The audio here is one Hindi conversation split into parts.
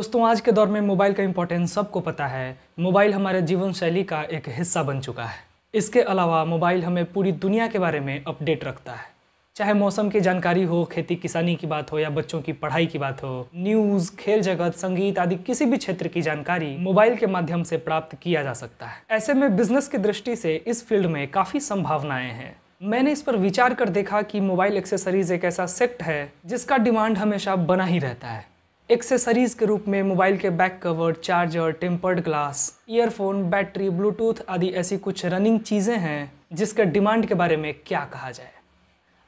दोस्तों आज के दौर में मोबाइल का इम्पोर्टेंस सबको पता है मोबाइल हमारे जीवन शैली का एक हिस्सा बन चुका है इसके अलावा मोबाइल हमें पूरी दुनिया के बारे में अपडेट रखता है चाहे मौसम की जानकारी हो खेती किसानी की बात हो या बच्चों की पढ़ाई की बात हो न्यूज़ खेल जगत संगीत आदि किसी भी क्षेत्र की जानकारी मोबाइल के माध्यम से प्राप्त किया जा सकता है ऐसे में बिजनेस की दृष्टि से इस फील्ड में काफ़ी संभावनाएं हैं मैंने इस पर विचार कर देखा कि मोबाइल एक्सेसरीज एक ऐसा सेक्ट है जिसका डिमांड हमेशा बना ही रहता है एक्सेसरीज के रूप में मोबाइल के back cover charger tempered glass earphone battery bluetooth आदि ऐसी कुछ रनिंग चीज़ें हैं जिसके डिमांड के बारे में क्या कहा जाए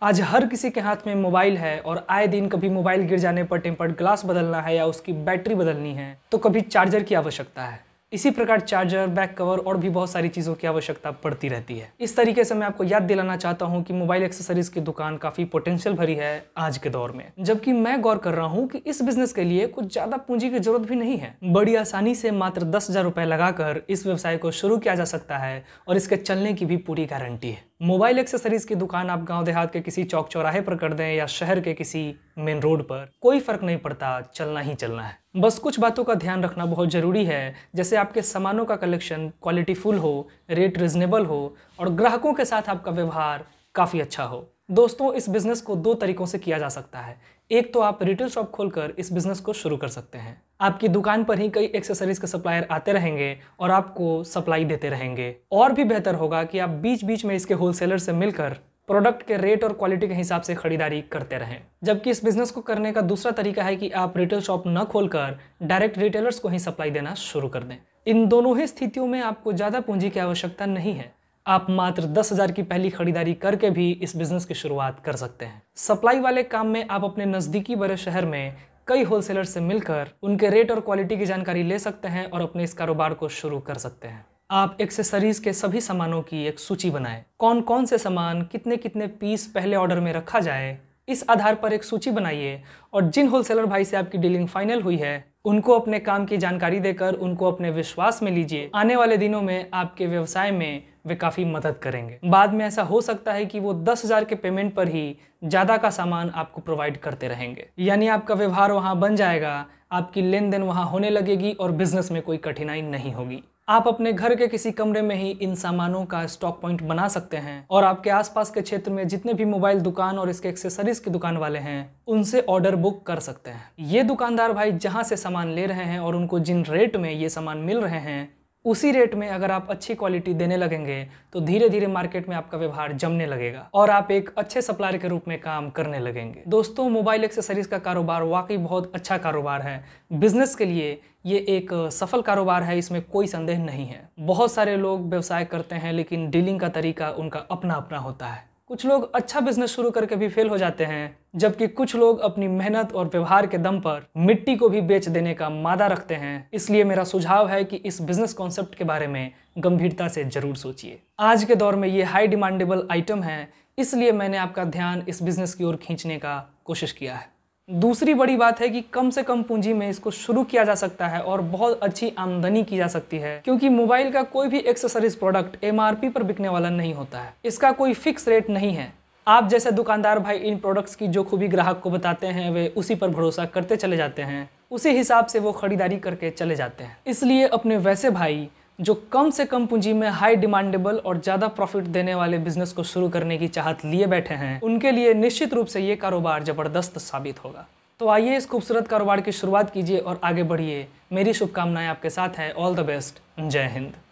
आज हर किसी के हाथ में मोबाइल है और आए दिन कभी मोबाइल गिर जाने पर टेम्पर्ड ग्लास बदलना है या उसकी बैटरी बदलनी है तो कभी चार्जर की आवश्यकता है इसी प्रकार चार्जर बैक कवर और भी बहुत सारी चीज़ों की आवश्यकता पड़ती रहती है इस तरीके से मैं आपको याद दिलाना चाहता हूँ कि मोबाइल एक्सेसरीज की दुकान काफ़ी पोटेंशियल भरी है आज के दौर में जबकि मैं गौर कर रहा हूँ कि इस बिजनेस के लिए कुछ ज़्यादा पूंजी की जरूरत भी नहीं है बड़ी आसानी से मात्र दस हज़ार लगाकर इस व्यवसाय को शुरू किया जा सकता है और इसके चलने की भी पूरी गारंटी है मोबाइल एक्सेसरीज की दुकान आप गांव देहात के किसी चौक चौराहे पर कर दें या शहर के किसी मेन रोड पर कोई फर्क नहीं पड़ता चलना ही चलना है बस कुछ बातों का ध्यान रखना बहुत ज़रूरी है जैसे आपके सामानों का कलेक्शन क्वालिटी फुल हो रेट रिजनेबल हो और ग्राहकों के साथ आपका व्यवहार काफ़ी अच्छा हो दोस्तों इस बिज़नेस को दो तरीक़ों से किया जा सकता है एक तो आप रिटेल शॉप खोलकर इस बिज़नेस को शुरू कर सकते हैं आपकी दुकान पर ही कई एक्सेसरीज के सप्लायर आते रहेंगे और आपको सप्लाई देते रहेंगे और भी बेहतर होगा कि आप बीच बीच में इसके होलसेलर से मिलकर प्रोडक्ट के रेट और क्वालिटी के हिसाब से खरीदारी करते रहें जबकि इस बिज़नेस को करने का दूसरा तरीका है कि आप रिटेल शॉप न खोलकर डायरेक्ट रिटेलर्स को ही सप्लाई देना शुरू कर दें इन दोनों ही स्थितियों में आपको ज़्यादा पूंजी की आवश्यकता नहीं है आप मात्र दस हज़ार की पहली खरीदारी करके भी इस बिज़नेस की शुरुआत कर सकते हैं सप्लाई वाले काम में आप अपने नज़दीकी बड़े शहर में कई होलसेलर से मिलकर उनके रेट और क्वालिटी की जानकारी ले सकते हैं और अपने इस कारोबार को शुरू कर सकते हैं आप एक्सेसरीज के सभी सामानों की एक सूची बनाएं कौन कौन से सामान कितने कितने पीस पहले ऑर्डर में रखा जाए इस आधार पर एक सूची बनाइए और जिन होलसेलर भाई से आपकी डीलिंग फाइनल हुई है उनको अपने काम की जानकारी देकर उनको अपने विश्वास में लीजिए आने वाले दिनों में आपके व्यवसाय में वे काफ़ी मदद करेंगे बाद में ऐसा हो सकता है कि वो दस हज़ार के पेमेंट पर ही ज़्यादा का सामान आपको प्रोवाइड करते रहेंगे यानी आपका व्यवहार वहाँ बन जाएगा आपकी लेन देन वहाँ होने लगेगी और बिजनेस में कोई कठिनाई नहीं होगी आप अपने घर के किसी कमरे में ही इन सामानों का स्टॉक पॉइंट बना सकते हैं और आपके आसपास के क्षेत्र में जितने भी मोबाइल दुकान और इसके एक्सेसरीज के दुकान वाले हैं उनसे ऑर्डर बुक कर सकते हैं ये दुकानदार भाई जहाँ से सामान ले रहे हैं और उनको जिन रेट में ये सामान मिल रहे हैं उसी रेट में अगर आप अच्छी क्वालिटी देने लगेंगे तो धीरे धीरे मार्केट में आपका व्यवहार जमने लगेगा और आप एक अच्छे सप्लायर के रूप में काम करने लगेंगे दोस्तों मोबाइल एक्सेसरीज का कारोबार वाकई बहुत अच्छा कारोबार है बिजनेस के लिए ये एक सफल कारोबार है इसमें कोई संदेह नहीं है बहुत सारे लोग व्यवसाय करते हैं लेकिन डीलिंग का तरीका उनका अपना अपना होता है कुछ लोग अच्छा बिजनेस शुरू करके भी फेल हो जाते हैं जबकि कुछ लोग अपनी मेहनत और व्यवहार के दम पर मिट्टी को भी बेच देने का मादा रखते हैं इसलिए मेरा सुझाव है कि इस बिजनेस कॉन्सेप्ट के बारे में गंभीरता से जरूर सोचिए आज के दौर में ये हाई डिमांडेबल आइटम है इसलिए मैंने आपका ध्यान इस बिजनेस की ओर खींचने का कोशिश किया है दूसरी बड़ी बात है कि कम से कम पूंजी में इसको शुरू किया जा सकता है और बहुत अच्छी आमदनी की जा सकती है क्योंकि मोबाइल का कोई भी एक्सेसरीज प्रोडक्ट एमआरपी पर बिकने वाला नहीं होता है इसका कोई फिक्स रेट नहीं है आप जैसे दुकानदार भाई इन प्रोडक्ट्स की जो खूबी ग्राहक को बताते हैं वे उसी पर भरोसा करते चले जाते हैं उसी हिसाब से वो खरीदारी करके चले जाते हैं इसलिए अपने वैसे भाई जो कम से कम पूंजी में हाई डिमांडेबल और ज़्यादा प्रॉफिट देने वाले बिजनेस को शुरू करने की चाहत लिए बैठे हैं उनके लिए निश्चित रूप से ये कारोबार ज़बरदस्त साबित होगा तो आइए इस खूबसूरत कारोबार की शुरुआत कीजिए और आगे बढ़िए मेरी शुभकामनाएं आपके साथ हैं ऑल द बेस्ट जय हिंद